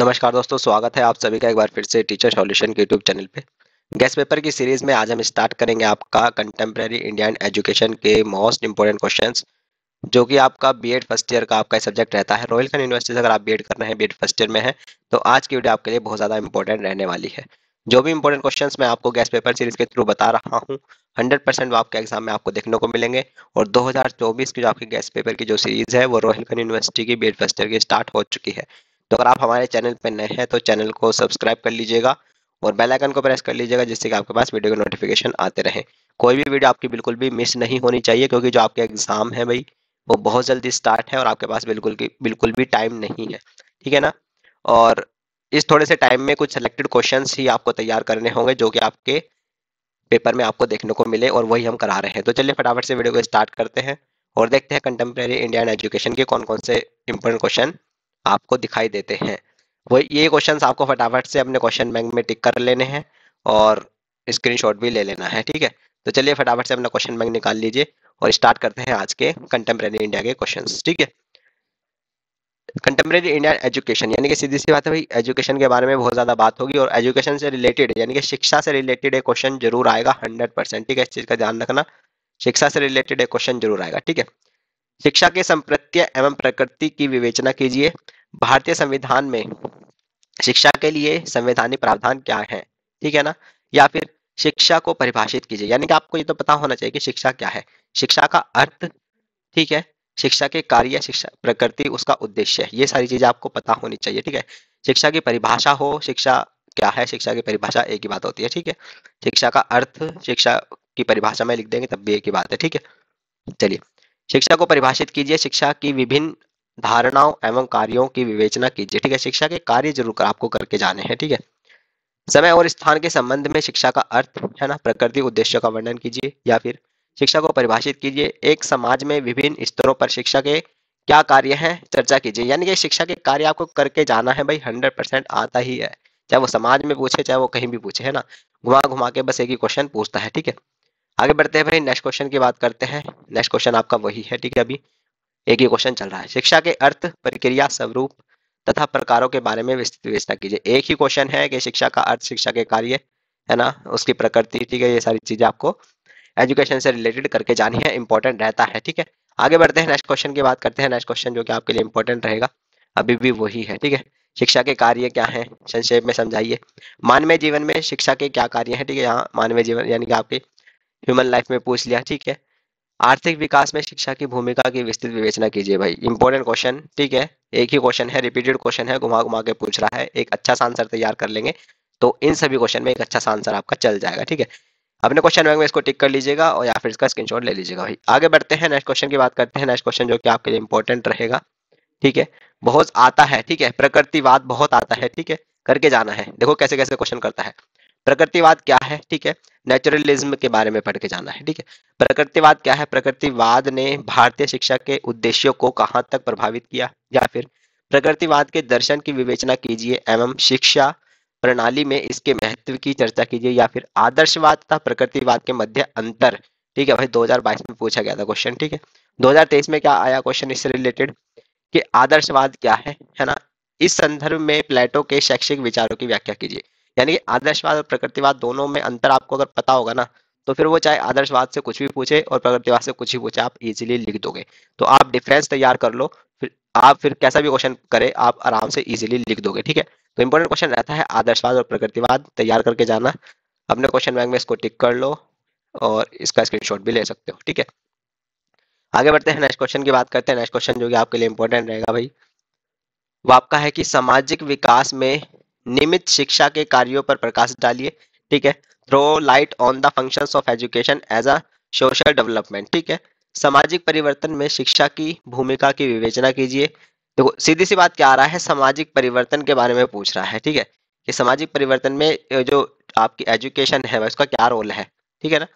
नमस्कार दोस्तों स्वागत है आप सभी का एक बार फिर से टीचर सॉल्यूशन के यूट्यूब चैनल पे गैस पेपर की सीरीज में आज हम स्टार्ट करेंगे आपका कंटेम्प्रेरी इंडियन एजुकेशन के मोस्ट इंपॉर्टेंट क्वेश्चंस जो कि आपका बीएड फर्स्ट ईयर का आपका सब्जेक्ट रहता है रॉयल खान यूनिवर्सिटी से अगर आप बी कर रहे हैं बी फर्स्ट ईयर में है तो आज की वीडियो आपके लिए बहुत ज़्यादा इंपॉर्टेंट रहने वाली है जो भी इंपॉर्टेंट क्वेश्चंस मैं आपको गैस पेपर सीरीज के थ्रू बता रहा हूँ 100 परसेंट आपके एग्जाम में आपको देखने को मिलेंगे और 2024 की जो आपकी गैस पेपर की जो सीरीज है वो रोहिलखंड यूनिवर्सिटी की बीएड फर्स्ट ईयर की स्टार्ट हो चुकी है तो अगर आप हमारे चैनल पर नए हैं तो चैनल को सब्सक्राइब कर लीजिएगा और बेल आइकन को प्रेस कर लीजिएगा जिससे कि आपके पास वीडियो के नोटिफिकेशन आते रहें कोई भी वीडियो आपकी बिल्कुल भी मिस नहीं होनी चाहिए क्योंकि जो आपके एग्ज़ाम है भाई वो बहुत जल्दी स्टार्ट है और आपके पास बिल्कुल बिल्कुल भी टाइम नहीं है ठीक है ना और इस थोड़े से टाइम में कुछ सेलेक्टेड क्वेश्चन ही आपको तैयार करने होंगे जो कि आपके पेपर में आपको देखने को मिले और वही हम करा रहे हैं तो चलिए फटाफट से वीडियो को स्टार्ट करते हैं और देखते हैं कंटेम्प्रेरी इंडियन एजुकेशन के कौन कौन से इंपॉर्टेंट क्वेश्चन आपको दिखाई देते हैं वो ये क्वेश्चन आपको फटाफट से अपने क्वेश्चन बैंक में टिक कर लेने हैं और स्क्रीनशॉट भी ले लेना है ठीक है तो चलिए फटाफट से अपना क्वेश्चन बैंक निकाल लीजिए और स्टार्ट करते हैं आज के कंटेम्प्रेरी इंडिया के क्वेश्चन ठीक है कंटेम्प्रेरी इंडियन एजुकेशन यानी कि सीधी सी बात है भाई एजुकेशन के बारे में बहुत ज़्यादा बात होगी और एजुकेशन से रिलेटेड यानी कि शिक्षा से रिलेटेड एक क्वेश्चन जरूर आएगा हंड्रेड परसेंट ठीक है इस चीज़ का ध्यान रखना शिक्षा से रिलेटेड एक क्वेश्चन जरूर आएगा ठीक है शिक्षा के संप्रत्य एवं प्रकृति की विवेचना कीजिए भारतीय संविधान में शिक्षा के लिए संवैधानिक प्रावधान क्या है ठीक है ना या फिर शिक्षा को परिभाषित कीजिए यानी कि आपको ये तो पता होना चाहिए कि शिक्षा क्या है शिक्षा का अर्थ ठीक है शिक्षा के कार्य शिक्षा प्रकृति उसका उद्देश्य ये सारी चीजें आपको पता होनी चाहिए ठीक है शिक्षा की परिभाषा हो शिक्षा क्या है शिक्षा की परिभाषा एक ही बात होती है ठीक है शिक्षा का अर्थ शिक्षा की परिभाषा में लिख देंगे तब भी एक ही बात है ठीक है चलिए शिक्षा को परिभाषित कीजिए शिक्षा की विभिन्न धारणाओं एवं कार्यों की विवेचना कीजिए ठीक है शिक्षा के कार्य जरूर कर, आपको करके जाने हैं ठीक है समय और स्थान के संबंध में शिक्षा का अर्थ है ना प्रकृति उद्देश्य का वर्णन कीजिए या फिर शिक्षा को परिभाषित कीजिए एक समाज में विभिन्न स्तरों पर शिक्षा के क्या कार्य हैं चर्चा कीजिए यानी कि शिक्षा के कार्य आपको करके जाना है भाई हंड्रेड परसेंट आता ही है चाहे वो समाज में पूछे चाहे वो कहीं भी पूछे है ना घुमा घुमा के बस एक ही क्वेश्चन पूछता है ठीक है आगे बढ़ते हैं भाई नेक्स्ट क्वेश्चन की बात करते हैं नेक्स्ट क्वेश्चन आपका वही है ठीक है अभी एक ही क्वेश्चन चल रहा है शिक्षा के अर्थ प्रक्रिया स्वरूप तथा प्रकारों के बारे में विस्तृत विवेचना कीजिए एक ही क्वेश्चन है कि शिक्षा का अर्थ शिक्षा के कार्य है ना उसकी प्रकृति ठीक है ये सारी चीजें आपको एजुकेशन से रिलेटेड करके जानी है इंपॉर्टेंट रहता है ठीक है आगे बढ़ते हैं नेक्स्ट क्वेश्चन की बात करते हैं नेक्स्ट क्वेश्चन जो कि आपके लिए इंपॉर्टेंट रहेगा अभी भी वही है ठीक है शिक्षा के कार्य क्या है संक्षेप में समझाइए मानवीय जीवन में शिक्षा के क्या कार्य है ठीक है यहाँ मानवीय जीवन यानी कि आपके ह्यूमन लाइफ में पूछ लिया ठीक है आर्थिक विकास में शिक्षा की भूमिका की विस्तृत विवेचना कीजिए भाई इंपॉर्टेंट क्वेश्चन ठीक है एक ही क्वेश्चन है रिपीटेड क्वेश्चन है घुमा घुमा के पूछ रहा है एक अच्छा सा आंसर तैयार कर लेंगे तो इन सभी क्वेश्चन में एक अच्छा सा आंसर आपका चल जाएगा ठीक है अपने क्वेश्चन बैंक में इसको टिक कर लीजिएगा और या फिर इसका स्क्रीनशॉट ले लीजिएगा भाई आगे बढ़ते हैं नेक्स्ट क्वेश्चन की बात करते हैं नेक्स्ट क्वेश्चन जो कि आपके लिए इंपॉर्टेंट रहेगा ठीक है बहुत आता है ठीक है प्रकृतिवाद बहुत आता है ठीक है करके जाना है देखो कैसे कैसे क्वेश्चन करता है प्रकृतिवाद क्या है ठीक है नेचुरलिज्म के बारे में पढ़ के जाना है ठीक है प्रकृतिवाद क्या है प्रकृतिवाद ने भारतीय शिक्षा के उद्देश्यों को कहाँ तक प्रभावित किया या फिर प्रकृतिवाद के दर्शन की विवेचना कीजिए एवं शिक्षा प्रणाली में इसके महत्व की चर्चा कीजिए या फिर आदर्शवाद तथा प्रकृतिवाद के मध्य अंतर ठीक है भाई 2022 में पूछा गया था क्वेश्चन ठीक है 2023 में क्या आया क्वेश्चन इससे रिलेटेड कि आदर्शवाद क्या है है ना इस संदर्भ में प्लेटो के शैक्षिक विचारों की व्याख्या कीजिए यानी आदर्शवाद और प्रकृतिवाद दोनों में अंतर आपको अगर पता होगा ना तो फिर वो चाहे आदर्शवाद से कुछ भी पूछे और प्रकृतिवाद से कुछ भी पूछे आप इजीली लिख दोगे तो आप डिफरेंस तैयार कर लो फिर आप फिर कैसा भी क्वेश्चन करे आप आराम से इजीली लिख दोगे ठीक है तो इंपॉर्टेंट क्वेश्चन रहता है आदर्शवाद और प्रकृतिवाद तैयार करके जाना अपने क्वेश्चन बैंक में इसको टिक कर लो और इसका स्क्रीन भी ले सकते हो ठीक है आगे बढ़ते हैं नेक्स्ट क्वेश्चन की बात करते हैं नेक्स्ट क्वेश्चन जो कि आपके लिए इंपॉर्टेंट रहेगा भाई वो आपका है कि सामाजिक विकास में निमित्त शिक्षा के कार्यों पर प्रकाश डालिए ठीक है throw light on the function of education as a social development ठीक है सामाजिक परिवर्तन में शिक्षा की भूमिका की विवेचना कीजिए देखो सीधी सी बात क्या आ रहा है सामाजिक परिवर्तन के बारे में पूछ रहा है ठीक है कि सामाजिक परिवर्तन में जो आपकी एजुकेशन है उसका क्या रोल है ठीक है ना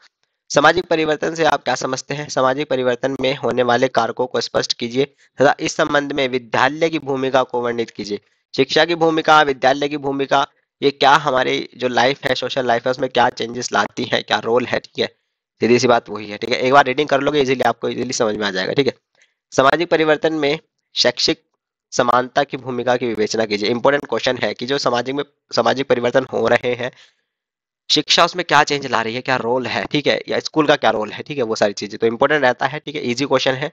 सामाजिक परिवर्तन से आप क्या समझते हैं सामाजिक परिवर्तन में होने वाले कारकों को स्पष्ट कीजिए तथा इस संबंध में विद्यालय की भूमिका को वर्णित कीजिए शिक्षा की भूमिका विद्यालय की भूमिका ये क्या हमारी जो लाइफ है सोशल लाइफ है उसमें क्या चेंजेस लाती है क्या रोल है ठीक है सीधी सी बात वही है ठीक है एक बार रीडिंग कर लोगे इजीली आपको इजीली समझ में आ जाएगा ठीक है सामाजिक परिवर्तन में शैक्षिक समानता की भूमिका की विवेचना कीजिए इंपॉर्टेंट क्वेश्चन है कि जो सामाजिक में सामाजिक परिवर्तन हो रहे हैं शिक्षा उसमें क्या चेंज ला रही है क्या रोल है ठीक है या स्कूल का क्या रोल है ठीक है वो सारी चीजें तो इंपॉर्टेंट रहता है ठीक है इजी क्वेश्चन है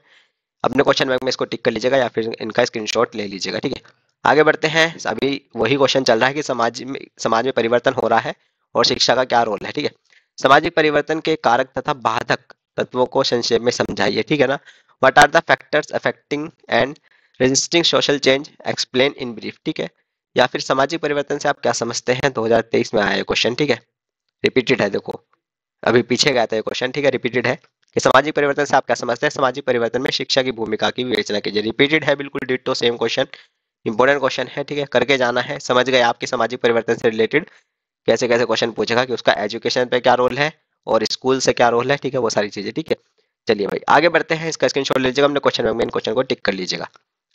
अपने क्वेश्चन बैंक में इसको टिक कर लीजिएगा या फिर इनका स्क्रीनशॉट ले लीजिएगा ठीक है आगे बढ़ते हैं अभी वही क्वेश्चन चल रहा है कि समाज में समाज में परिवर्तन हो रहा है और शिक्षा का क्या रोल है ठीक है सामाजिक परिवर्तन के कारक तथा बाधक तत्वों को संक्षेप में समझाइए ठीक है ना what are the factors affecting and resisting social change explain in brief ठीक है या फिर सामाजिक परिवर्तन से आप क्या समझते हैं 2023 में आया क्वेश्चन ठीक है रिपीटेड है देखो अभी पीछे गया था ये क्वेश्चन ठीक है रिपीटेड है कि सामाजिक परिवर्तन से आप क्या समझते हैं सामाजिक परिवर्तन में शिक्षा की भूमिका की विवेचना कीजिए रिपीटेड है बिल्कुल ditto same question important question है ठीक है करके जाना है समझ गए आपके सामाजिक परिवर्तन से रिलेटेड कैसे कैसे क्वेश्चन पूछेगा कि उसका एजुकेशन पे क्या रोल है और स्कूल से क्या रोल है ठीक है वो सारी चीजें ठीक है चलिए भाई आगे बढ़ते हैं इसका स्क्रीन लीजिएगा हमने क्वेश्चन मेन क्वेश्चन को टिक कर लीजिएगा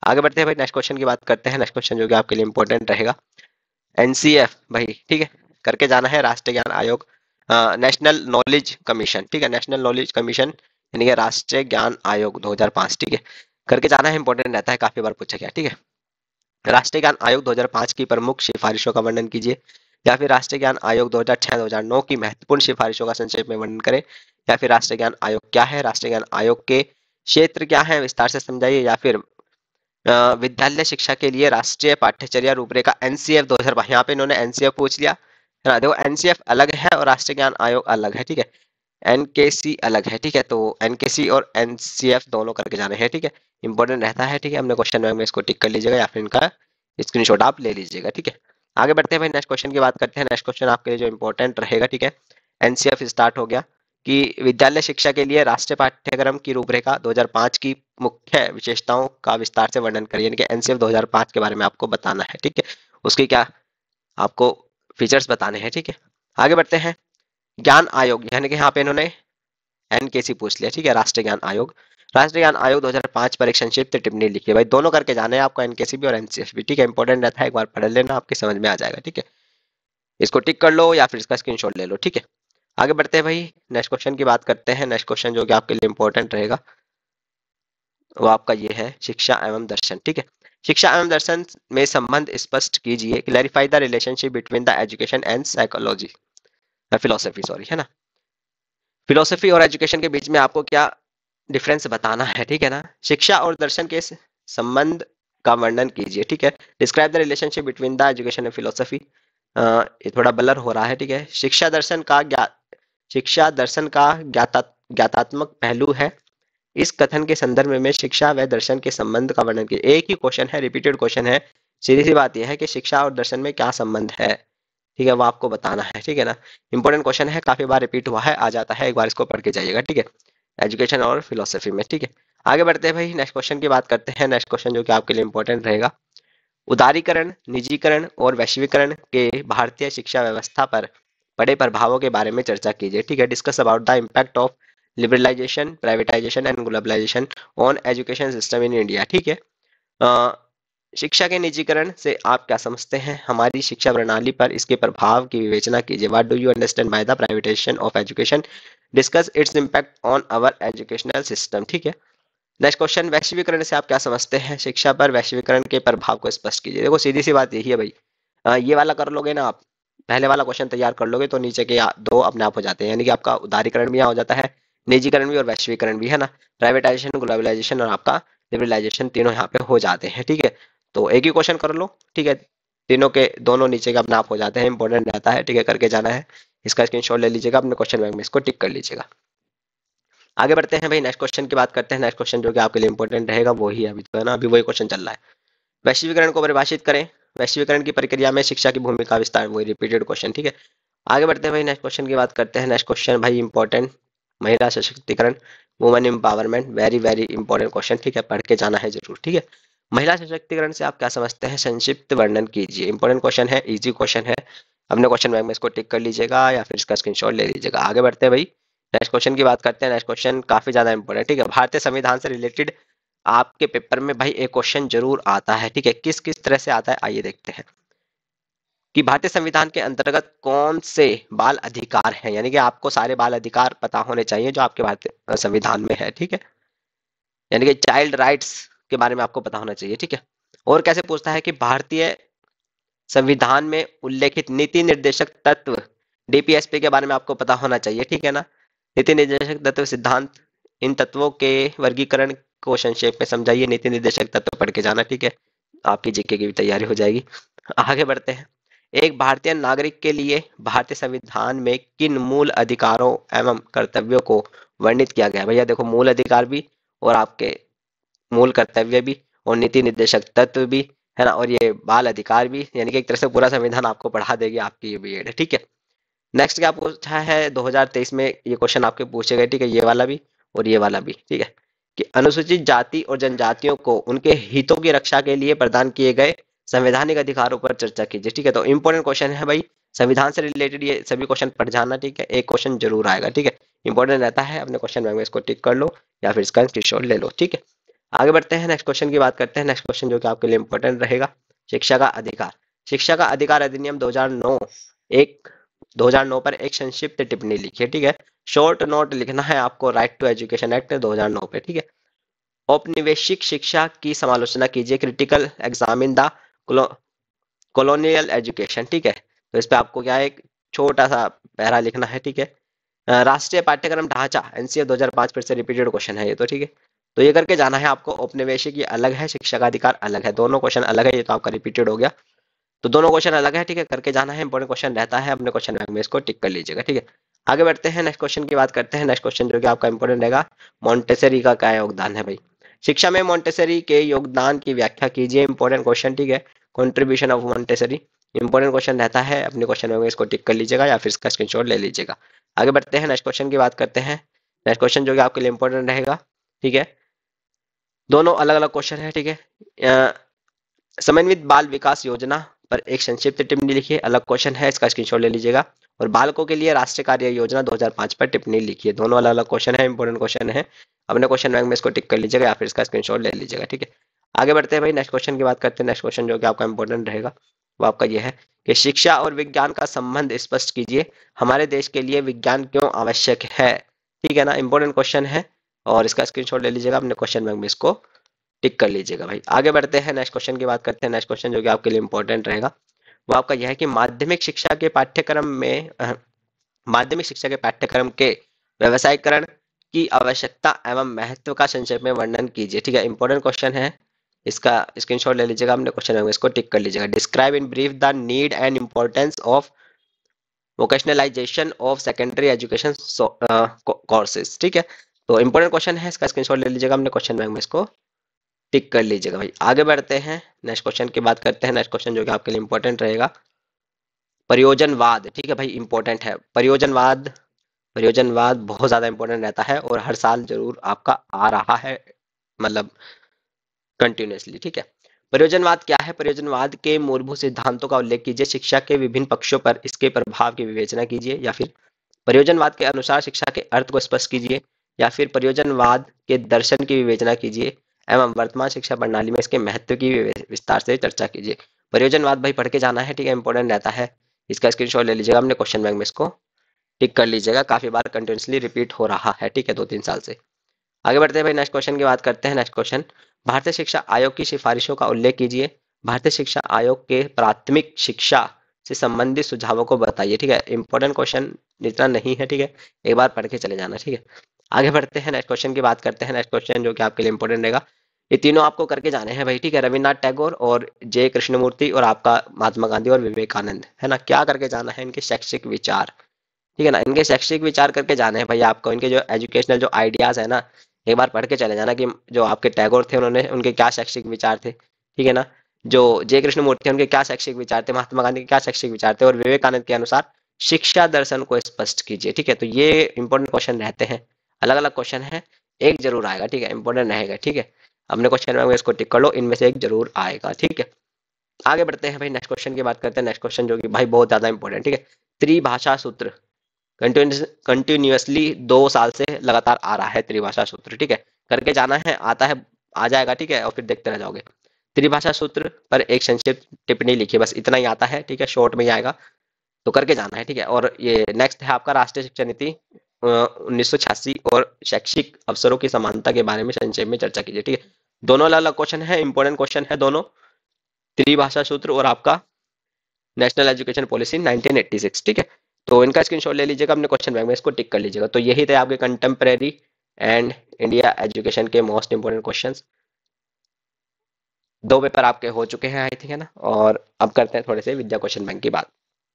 आगे बढ़ते हैं भाई नेक्स्ट क्वेश्चन की बात करते हैं नेक्स्ट क्वेश्चन जो कि आपके लिए इंपॉर्टेंट रहेगा एनसीएफ भाई ठीक है करके जाना है राष्ट्रीय ज्ञान आयोग नेशनल नॉलेज कमीशन ठीक है नेशनल नॉलेज कमीशन यानी कि राष्ट्रीय ज्ञान आयोग 2005 ठीक है करके जाना है इंपॉर्टेंट रहता है काफी बार पूछा गया ठीक है राष्ट्रीय ज्ञान आयोग 2005 की प्रमुख सिफारिशों का वर्णन कीजिए या फिर राष्ट्रीय ज्ञान आयोग 2006-2009 की महत्वपूर्ण सिफारिशों का संक्षेप में वर्णन करें या फिर राष्ट्रीय ज्ञान आयोग क्या है राष्ट्रीय ज्ञान आयोग के क्षेत्र क्या है विस्तार से समझाइए या फिर विद्यालय शिक्षा के लिए राष्ट्रीय पाठ्यचर्या रूपरेखा एनसीएफ दो हजार यहाँ पे इन्होंने एनसीएफ पूछ लिया देखो एनसीएफ अलग है और राष्ट्रीय ज्ञान आयोग अलग है ठीक है एन अलग है ठीक है तो एन और एन दोनों करके जाने हैं ठीक है इंपॉर्टेंट रहता है ठीक है हमने क्वेश्चन में इसको टिक कर लीजिएगा या फिर इनका स्क्रीनशॉट आप ले लीजिएगा ठीक है आगे बढ़ते हैं भाई नेक्स्ट क्वेश्चन की बात करते हैं नेक्स्ट क्वेश्चन आपके लिए जो इंपॉर्टेंट रहेगा ठीक है एनसीएफ स्टार्ट हो गया कि विद्यालय शिक्षा के लिए राष्ट्रीय पाठ्यक्रम की रूपरेखा पांच की मुख्य विशेषताओं का विस्तार से वर्णन करिए यानी कि हजार पांच के बारे में आपको बताना है ठीक है उसकी क्या आपको फीचर्स बताने हैं ठीक है आगे बढ़ते हैं ज्ञान आयोग यानी कि यहाँ पे इन्होंने एनकेसी पूछ लिया ठीक है राष्ट्रीय ज्ञान आयोग राष्ट्रीय ज्ञान आयोग 2005 पर एक संक्षिप्त टिप्पणी लिखी है भाई दोनों करके जाना है आपको एनकेसी भी और एनसीएसबी ठीक है इंपॉर्टेंट रहता है एक बार पढ़ लेना आपके समझ में आ जाएगा ठीक है इसको टिक कर लो या फिर इसका स्क्रीन ले लो ठीक है आगे बढ़ते हैं भाई नेक्स्ट क्वेश्चन की बात करते हैं नेक्स्ट क्वेश्चन जो कि आपके लिए इंपॉर्टेंट रहेगा वो आपका ये है शिक्षा एवं दर्शन ठीक है शिक्षा एवं दर्शन में संबंध स्पष्ट कीजिए clarify the relationship between the education and psychology philosophy sorry है ना फिलोसफी और एजुकेशन के बीच में आपको क्या डिफरेंस बताना है ठीक है ना शिक्षा और दर्शन के संबंध का वर्णन कीजिए ठीक है describe the relationship between the education and philosophy ये थोड़ा बलर हो रहा है ठीक है शिक्षा दर्शन का ज्ञा शिक्षा दर्शन का ज्ञाता ज्ञातात्मक पहलू है इस कथन के संदर्भ में शिक्षा व दर्शन के संबंध का वर्णन कीजिए एक ही क्वेश्चन है रिपीटेड क्वेश्चन है सीधी सी बात यह है कि शिक्षा और दर्शन में क्या संबंध है ठीक है वो आपको बताना है ठीक है ना इंपॉर्टेंट क्वेश्चन है काफी बार रिपीट हुआ है आ जाता है एक बार इसको पढ़ के जाइएगा ठीक है एजुकेशन और फिलोसफी में ठीक है आगे बढ़ते हैं भाई नेक्स्ट क्वेश्चन की बात करते हैं नेक्स्ट क्वेश्चन जो कि आपके लिए इंपॉर्टेंट रहेगा उदारीकरण निजीकरण और वैश्वीकरण के भारतीय शिक्षा व्यवस्था पर बड़े प्रभावों के बारे में चर्चा कीजिए ठीक है discuss about the impact of liberalisation privatisation and globalisation on education system in India ठीक है शिक्षा के निजीकरण से आप क्या समझते हैं हमारी शिक्षा प्रणाली पर इसके प्रभाव की विवेचना कीजिए what do you understand by the privatisation of education discuss its impact on our educational system ठीक है नेक्स्ट क्वेश्चन वैश्वीकरण से आप क्या समझते हैं शिक्षा पर वैश्वीकरण के प्रभाव को स्पष्ट कीजिए देखो सीधी सी बात यही है भाई आ, ये वाला कर लोगे ना आप पहले वाला क्वेश्चन तैयार कर लोगे तो नीचे के दो अपने आप हो जाते हैं यानी कि आपका उदारीकरण भी यहाँ हो जाता है निजीकरण भी और वैश्वीकरण भी है ना प्राइवेटाइजेशन ग्लोबलाइजेशन और आपका लिबरलाइजेशन तीनों यहाँ पे हो जाते हैं ठीक है तो एक ही क्वेश्चन कर लो ठीक है तीनों के दोनों नीचे के अपना आप हो जाते हैं इंपॉर्टेंट रहता है ठीक है करके जाना है इसका शॉट ले लीजिएगा अपने क्वेश्चन बैंक में इसको टिक कर लीजिएगा आगे बढ़ते हैं भाई नेक्स्ट क्वेश्चन की बात करते हैं नेक्स्ट क्वेश्चन जो कि आपके लिए इंपॉर्टेंट रहेगा वही है अभी तो है ना अभी वही क्वेश्चन चल रहा है वैश्वीकरण को परिभाषित करें वैश्वीकरण की प्रक्रिया में शिक्षा की भूमिका विस्तार वही रिपीटेड क्वेश्चन ठीक है आगे बढ़ते हैं भाई नेक्स्ट क्वेश्चन की बात करते हैं नेक्स्ट क्वेश्चन भाई इंपॉर्टेंट महिला सशक्तिकरण women empowerment very very important question ठीक है पढ़ के जाना है जरूर ठीक है महिला सशक्तिकरण से आप क्या समझते हैं संक्षिप्त वर्णन कीजिए इंपॉर्टेंट क्वेश्चन है इजी क्वेश्चन है अपने क्वेश्चन बैंक में इसको टिक कर लीजिएगा या फिर इसका स्क्रीनशॉट ले लीजिएगा आगे बढ़ते हैं भाई नेक्स्ट क्वेश्चन की बात करते हैं नेक्स्ट क्वेश्चन काफी ज्यादा इंपॉर्टेंट ठीक है भारतीय संविधान से रिलेटेड आपके पेपर में भाई एक क्वेश्चन जरूर आता है ठीक है किस किस तरह से आता है आइए देखते हैं कि भारतीय संविधान के अंतर्गत कौन से बाल अधिकार हैं यानी कि आपको सारे बाल अधिकार पता होने चाहिए जो आपके भारतीय संविधान में है ठीक है यानी कि चाइल्ड राइट्स के बारे में आपको पता होना चाहिए ठीक है और कैसे पूछता है कि भारतीय संविधान में उल्लेखित नीति निर्देशक तत्व डीपीएसपी के बारे में आपको पता होना चाहिए ठीक है ना नीति निर्देशक तत्व सिद्धांत इन तत्वों के वर्गीकरण को संक्षेप में समझाइए नीति निर्देशक तत्व पढ़ के जाना ठीक है आपकी जीके की भी तैयारी हो जाएगी आगे बढ़ते हैं एक भारतीय नागरिक के लिए भारतीय संविधान में किन मूल अधिकारों एवं कर्तव्यों को वर्णित किया गया भैया देखो मूल अधिकार भी और आपके मूल कर्तव्य भी और नीति निर्देशक तत्व भी है ना और ये बाल अधिकार भी यानी कि एक तरह से पूरा संविधान आपको पढ़ा देगी आपकी ये बी एड ठीक है नेक्स्ट क्या पूछा है 2023 में ये क्वेश्चन आपके पूछे गए ठीक है ये वाला भी और ये वाला भी ठीक है कि अनुसूचित जाति और जनजातियों को उनके हितों की रक्षा के लिए प्रदान किए गए संवैधानिक अधिकारों पर चर्चा कीजिए ठीक है तो इंपोर्टेंट क्वेश्चन है भाई संविधान से रिलेटेड ये सभी क्वेश्चन पढ़ जाना ठीक है एक क्वेश्चन जरूर आएगा ठीक है इंपॉर्टेंट रहता है अपने क्वेश्चन में इसको टिक कर लो या फिर इसका स्क्रीनशॉट ले लो ठीक है आगे बढ़ते हैं नेक्स्ट क्वेश्चन की बात करते हैं नेक्स्ट क्वेश्चन जो कि आपके लिए इंपॉर्टेंट रहेगा शिक्षा का अधिकार शिक्षा का अधिकार अधिनियम 2009 एक 2009 पर एक संक्षिप्त टिप्पणी लिखी है ठीक है शॉर्ट नोट लिखना है आपको राइट टू एजुकेशन एक्ट 2009 पे ठीक है औपनिवेशिक शिक्षा की समालोचना कीजिए critical examine the colonial education ठीक है तो इस पर आपको क्या है एक छोटा सा पैरा लिखना है ठीक है राष्ट्रीय पाठ्यक्रम ढांचा एनसीए हजार फिर से रिपीटेड क्वेश्चन है ये तो ठीक है तो ये करके जाना है आपको औपनिवेशिक की अलग है शिक्षा का अधिकार अलग है दोनों क्वेश्चन अलग है ये तो आपका रिपीटेड हो गया तो दोनों क्वेश्चन अलग है ठीक है करके जाना है इंपॉर्टेंट क्वेश्चन रहता है अपने क्वेश्चन बैंक में इसको टिक कर लीजिएगा ठीक है आगे बढ़ते हैं नेक्स्ट क्वेश्चन की बात करते हैं नेक्स्ट क्वेश्चन जो कि आपका इंपॉर्टेंट रहेगा मॉन्टेसरी का क्या योगदान है भाई शिक्षा में मॉन्टेसरी के योगदान की व्याख्या कीजिए इंपॉर्टेंट क्वेश्चन ठीक है contribution of Montessori important question रहता है अपने क्वेश्चन में इसको टिक कर लीजिएगा या फिर इसका स्क्रीनशॉट ले लीजिएगा आगे बढ़ते हैं नेक्स्ट क्वेश्चन की बात करते हैं नेक्स्ट क्वेश्चन जो कि आपके लिए इंपॉर्टेंट रहेगा ठीक है दोनों अलग अलग क्वेश्चन है ठीक है समन्वित बाल विकास योजना पर एक संक्षिप्त टिप्पणी लिखिए अलग क्वेश्चन है इसका स्क्रीनशॉट ले लीजिएगा और बालकों के लिए राष्ट्रीय कार्य योजना 2005 पर टिप्पणी लिखिए दोनों अलग अलग क्वेश्चन है इंपॉर्टेंट क्वेश्चन है अपने क्वेश्चन बैंक में इसको टिक कर लीजिएगा या फिर इसका स्क्रीनशॉट ले लीजिएगा ठीक है आगे बढ़ते हैं भाई नेक्स्ट क्वेश्चन की बात करते हैं नेक्स्ट क्वेश्चन जो कि आपका इंपॉर्टेंट रहेगा वो आपका यह है कि शिक्षा और विज्ञान का संबंध स्पष्ट कीजिए हमारे देश के लिए विज्ञान क्यों आवश्यक है ठीक है ना इंपॉर्टेंट क्वेश्चन है और इसका स्क्रीनशॉट ले लीजिएगा अपने क्वेश्चन बैंक में इसको टिक कर लीजिएगा भाई आगे बढ़ते हैं नेक्स्ट क्वेश्चन की बात करते हैं नेक्स्ट क्वेश्चन जो कि आपके लिए इंपॉर्टेंट रहेगा वो आपका यह है कि माध्यमिक शिक्षा के पाठ्यक्रम में माध्यमिक शिक्षा के पाठ्यक्रम के व्यवसायीकरण की आवश्यकता एवं महत्व का संक्षेप में वर्णन कीजिए ठीक है इंपॉर्टेंट क्वेश्चन है इसका स्क्रीनशॉट ले लीजिएगा अपने क्वेश्चन इसको टिक कर लीजिएगा describe in brief the need and importance of vocationalisation of secondary education courses ठीक है तो इंपॉर्टेंट क्वेश्चन है इसका स्क्रीनशॉट ले लीजिएगा हमने क्वेश्चन बैंक में इसको टिक कर लीजिएगा भाई आगे बढ़ते हैं नेक्स्ट क्वेश्चन की बात करते हैं नेक्स्ट क्वेश्चन जो कि आपके लिए इंपॉर्टेंट रहेगा परियोजनवाद ठीक है भाई इंपॉर्टेंट है परियोजनवाद परियोजनवाद बहुत ज़्यादा इंपॉर्टेंट रहता है और हर साल जरूर आपका आ रहा है मतलब कंटिन्यूसली ठीक है परियोजनवाद क्या है परियोजनवाद के मूलभूत सिद्धांतों का उल्लेख कीजिए शिक्षा के विभिन्न पक्षों पर इसके प्रभाव की विवेचना कीजिए या फिर परियोजनवाद के अनुसार शिक्षा के अर्थ को स्पष्ट कीजिए या फिर प्रयोजनवाद के दर्शन की विवेचना कीजिए एवं वर्तमान शिक्षा प्रणाली में इसके महत्व की विस्तार से चर्चा कीजिए प्रयोजनवाद भाई पढ़ के जाना है ठीक है इंपॉर्टेंट रहता है इसका स्क्रीनशॉट ले लीजिएगा हमने क्वेश्चन बैंक में इसको टिक कर लीजिएगा काफी बार कंटिन्यूसली रिपीट हो रहा है ठीक है दो तीन साल से आगे बढ़ते हैं भाई नेक्स्ट क्वेश्चन की बात करते हैं नेक्स्ट क्वेश्चन भारतीय शिक्षा आयोग की सिफारिशों का उल्लेख कीजिए भारतीय शिक्षा आयोग के प्राथमिक शिक्षा से संबंधित सुझावों को बताइए ठीक है इंपॉर्टेंट क्वेश्चन जितना नहीं है ठीक है एक बार पढ़ के चले जाना ठीक है आगे बढ़ते हैं नेक्स्ट क्वेश्चन की बात करते हैं नेक्स्ट क्वेश्चन जो कि आपके लिए इंपॉर्टेंट रहेगा ये तीनों आपको करके जाने हैं भाई ठीक है रविनाथ टैगोर और जय कृष्णमूर्ति और आपका महात्मा गांधी और विवेकानंद है ना क्या करके जाना है इनके शैक्षिक विचार ठीक है ना इनके शैक्षिक विचार करके जाने हैं भाई आपको इनके जो एजुकेशनल जो आइडियाज है ना एक बार पढ़ के चले जाना कि जो आपके टैगोर थे उन्होंने उनके क्या शैक्षिक विचार थे ठीक है ना जो जय कृष्ण मूर्ति उनके क्या शैक्षिक विचार थे महात्मा गांधी के क्या शैक्षिक विचार थे और विवेकानंद के अनुसार शिक्षा दर्शन को स्पष्ट कीजिए ठीक है तो ये इंपॉर्टेंट क्वेश्चन रहते हैं अलग अलग क्वेश्चन है एक जरूर आएगा ठीक है इंपॉर्टेंट रहेगा ठीक है अपने क्वेश्चन में इसको टिक कर लो इनमें से एक जरूर आएगा ठीक है आगे बढ़ते हैं भाई नेक्स्ट क्वेश्चन की बात करते हैं नेक्स्ट क्वेश्चन जो कि भाई बहुत ज्यादा इंपॉर्टेंट ठीक है त्रिभाषा सूत्र कंटिन्यूसली दो साल से लगातार आ रहा है त्रिभाषा सूत्र ठीक है करके जाना है आता है आ जाएगा ठीक है और फिर देखते रह जाओगे त्रिभाषा सूत्र पर एक संक्षिप्त टिप्पणी लिखी बस इतना ही आता है ठीक है शॉर्ट में ही आएगा तो करके जाना है ठीक है और ये नेक्स्ट है आपका राष्ट्रीय शिक्षा नीति उन्नीस और शैक्षिक अवसरों की समानता के बारे में संक्षेप में चर्चा कीजिए ठीक है दोनों अलग अलग क्वेश्चन है इंपॉर्टेंट क्वेश्चन है दोनों त्रिभाषा सूत्र और आपका नेशनल एजुकेशन पॉलिसी 1986 ठीक है तो इनका स्क्रीनशॉट ले लीजिएगा अपने क्वेश्चन बैंक में इसको टिक कर लीजिएगा तो यही थे आपके कंटेम्प्रेरी एंड इंडिया एजुकेशन के मोस्ट इंपोर्टेंट क्वेश्चन दो पेपर आपके हो चुके हैं आई थिंक है ना और अब करते हैं थोड़े से विद्या क्वेश्चन बैंक की बात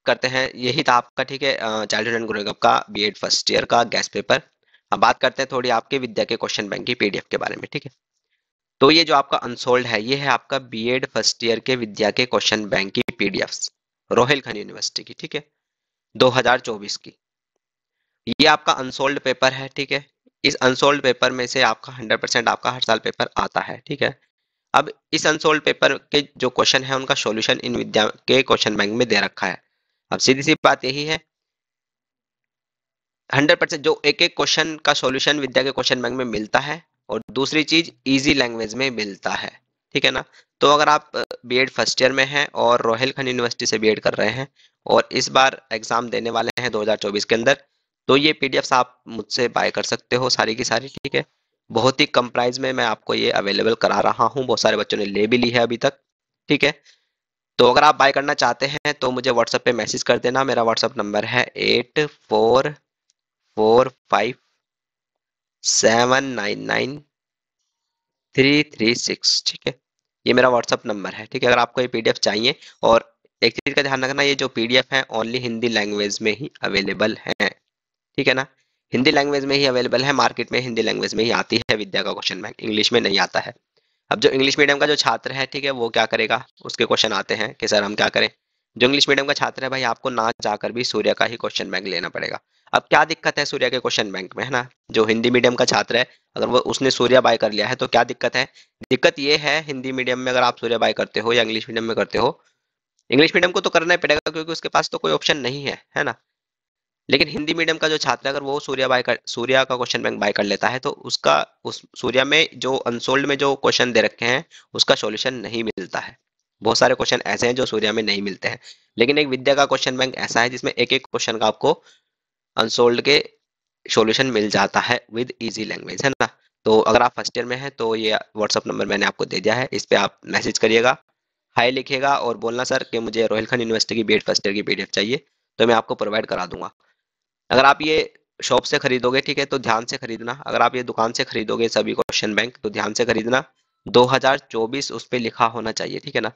करते हैं यही था आपका ठीक है चाइल्डहुड एंड ग्रोइंग अप का बी एड फर्स्ट ईयर का गैस पेपर अब बात करते हैं थोड़ी आपके विद्या के क्वेश्चन बैंक की पीडीएफ के बारे में ठीक है तो ये जो आपका अनसोल्ड है ये है आपका बी एड फर्स्ट ईयर के विद्या के क्वेश्चन बैंक की पीडीएफ रोहिलखंड यूनिवर्सिटी की ठीक है चौबीस की ये आपका अनसोल्ड पेपर है ठीक है इस अनसोल्ड पेपर में से आपका परसेंट आपका हर साल पेपर आता है ठीक है अब इस अनसोल्ड पेपर के जो क्वेश्चन है उनका सॉल्यूशन इन विद्या के क्वेश्चन बैंक में दे रखा है अब सीधी सी बात यही है हंड्रेड परसेंट जो एक एक क्वेश्चन का सॉल्यूशन विद्या के क्वेश्चन बैंक में मिलता है और दूसरी चीज इजी लैंग्वेज में मिलता है ठीक है ना तो अगर आप बीएड फर्स्ट ईयर में हैं और रोहिलखंड यूनिवर्सिटी से बीएड कर रहे हैं और इस बार एग्जाम देने वाले हैं 2024 के अंदर तो ये पीडीएफ आप मुझसे बाय कर सकते हो सारी की सारी ठीक है बहुत ही कम प्राइस में मैं आपको ये अवेलेबल करा रहा हूँ बहुत सारे बच्चों ने ले भी ली है अभी तक ठीक है तो अगर आप बाय करना चाहते हैं तो मुझे व्हाट्सएप पे मैसेज कर देना मेरा व्हाट्सएप नंबर है eight four four five seven nine nine three three six ठीक है ये मेरा व्हाट्सअप नंबर है ठीक है अगर आपको ये पीडीएफ चाहिए और एक चीज़ का ध्यान रखना ये जो पीडीएफ है ओनली हिंदी लैंग्वेज में ही अवेलेबल है ठीक है ना हिंदी लैंग्वेज में ही अवेलेबल है मार्केट में हिंदी लैंग्वेज में ही आती है विद्या का क्वेश्चन बैंक इंग्लिश में नहीं आता है अब जो इंग्लिश मीडियम का जो छात्र है ठीक है वो क्या करेगा उसके क्वेश्चन आते हैं कि सर हम क्या करें जो इंग्लिश मीडियम का छात्र है भाई आपको ना जाकर भी सूर्य का ही क्वेश्चन बैंक लेना पड़ेगा अब क्या दिक्कत है सूर्य के क्वेश्चन बैंक में है ना जो हिंदी मीडियम का छात्र है अगर वो उसने सूर्य बाय कर लिया है तो क्या दिक्कत है दिक्कत ये है हिंदी मीडियम में अगर आप सूर्य बाय करते हो या इंग्लिश मीडियम में करते हो इंग्लिश मीडियम को तो करना ही पड़ेगा क्योंकि उसके पास तो कोई ऑप्शन नहीं है है ना लेकिन हिंदी मीडियम का जो छात्र है अगर वो सूर्या बाय कर सूर्या का क्वेश्चन बैंक बाय कर लेता है तो उसका उस सूर्या में जो अनसोल्ड में जो क्वेश्चन दे रखे हैं उसका सॉल्यूशन नहीं मिलता है बहुत सारे क्वेश्चन ऐसे हैं जो सूर्या में नहीं मिलते हैं लेकिन एक विद्या का क्वेश्चन बैंक ऐसा है जिसमें एक एक क्वेश्चन का आपको अनसोल्ड के सॉल्यूशन मिल जाता है विद ईजी लैंग्वेज है ना तो अगर आप फर्स्ट ईयर में है तो ये व्हाट्सअप नंबर मैंने आपको दे दिया है इस पर आप मैसेज करिएगा हाई लिखेगा और बोलना सर कि मुझे रोहिल खान यूनिवर्सिटी की बी फर्स्ट ईयर की पी चाहिए तो मैं आपको प्रोवाइड करा दूंगा अगर आप ये शॉप से खरीदोगे ठीक है तो ध्यान से खरीदना अगर आप ये दुकान से खरीदोगे सभी क्वेश्चन बैंक तो ध्यान से खरीदना 2024 उस पर लिखा होना चाहिए ठीक है ना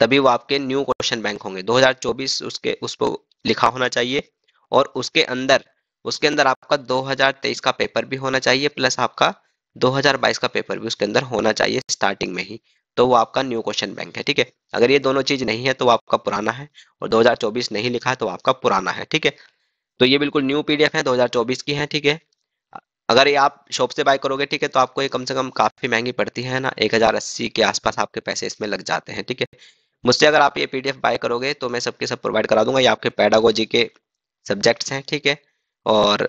तभी वो आपके न्यू क्वेश्चन बैंक होंगे 2024 उसके उस पर लिखा होना चाहिए और उसके अंदर उसके अंदर आपका 2023 का पेपर भी होना चाहिए प्लस आपका 2022 का पेपर भी उसके अंदर होना चाहिए स्टार्टिंग में ही तो वो आपका न्यू क्वेश्चन बैंक है ठीक है अगर ये दोनों चीज नहीं है तो आपका पुराना है और दो नहीं लिखा है तो आपका पुराना है ठीक है तो ये बिल्कुल न्यू पीडीएफ है 2024 की है ठीक है अगर ये आप शॉप से बाय करोगे ठीक है तो आपको ये कम से कम काफी महंगी पड़ती है ना एक हजार अस्सी के आसपास आपके पैसे इसमें लग जाते हैं ठीक है मुझसे अगर आप ये पीडीएफ बाय करोगे तो मैं सबके सब प्रोवाइड करा दूंगा ये आपके पैडागोजी के सब्जेक्ट्स हैं ठीक है और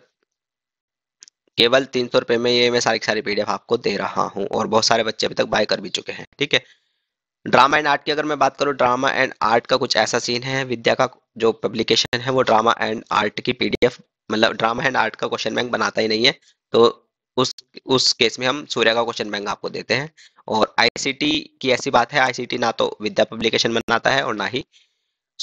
केवल तीन सौ रुपये में ये मैं सारी सारी पीडीएफ आपको दे रहा हूँ और बहुत सारे बच्चे अभी तक बाय कर भी चुके हैं ठीक है ड्रामा एंड आर्ट की अगर मैं बात करूँ ड्रामा एंड आर्ट का कुछ ऐसा सीन है विद्या का जो पब्लिकेशन है वो ड्रामा एंड आर्ट की पीडीएफ मतलब ड्रामा एंड आर्ट का क्वेश्चन बैंक बनाता ही नहीं है तो उस उस केस में हम सूर्य का क्वेश्चन बैंक आपको देते हैं और आईसीटी की ऐसी बात है आईसीटी ना तो विद्या पब्लिकेशन बनाता है और ना ही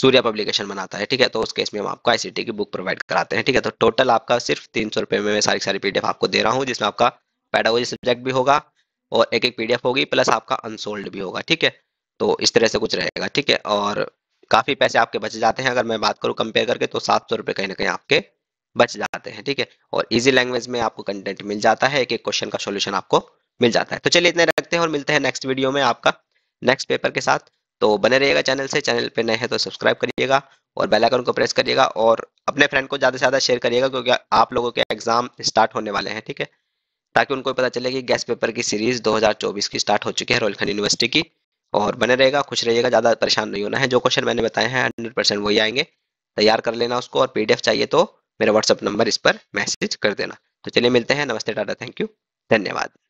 सूर्य पब्लिकेशन बनाता है ठीक है तो उस केस में हम आपको आईसीटी की बुक प्रोवाइड कराते हैं ठीक है तो टोटल आपका सिर्फ तीन सौ रुपये में मैं सारी सारी पीडीएफ आपको दे रहा हूँ जिसमें आपका पैडागोजी सब्जेक्ट भी होगा और एक एक पीडीएफ होगी प्लस आपका अनसोल्ड भी होगा ठीक है तो इस तरह से कुछ रहेगा ठीक है और काफ़ी पैसे आपके बच जाते हैं अगर मैं बात करूँ कंपेयर करके तो सात सौ रुपए कहीं ना कहीं आपके बच जाते हैं ठीक है और इजी लैंग्वेज में आपको कंटेंट मिल जाता है एक एक क्वेश्चन का सोल्यूशन आपको मिल जाता है तो चलिए इतने रखते हैं और मिलते हैं नेक्स्ट वीडियो में आपका नेक्स्ट पेपर के साथ तो बने रहिएगा चैनल से चैनल पे नए हैं तो सब्सक्राइब करिएगा और बेल आइकन को प्रेस करिएगा और अपने फ्रेंड को ज़्यादा से ज़्यादा शेयर करिएगा क्योंकि आप लोगों के एग्जाम स्टार्ट होने वाले हैं ठीक है ताकि उनको पता चले कि गैस पेपर की सीरीज 2024 की स्टार्ट हो चुकी है रोहलखंड यूनिवर्सिटी की और बने रहेगा खुश रहिएगा ज़्यादा परेशान नहीं होना है जो क्वेश्चन मैंने बताए हैं हंड्रेड परसेंट वही आएंगे तैयार कर लेना उसको और पीडीएफ चाहिए तो मेरा व्हाट्सअप नंबर इस पर मैसेज कर देना तो चलिए मिलते हैं नमस्ते टाटा थैंक यू धन्यवाद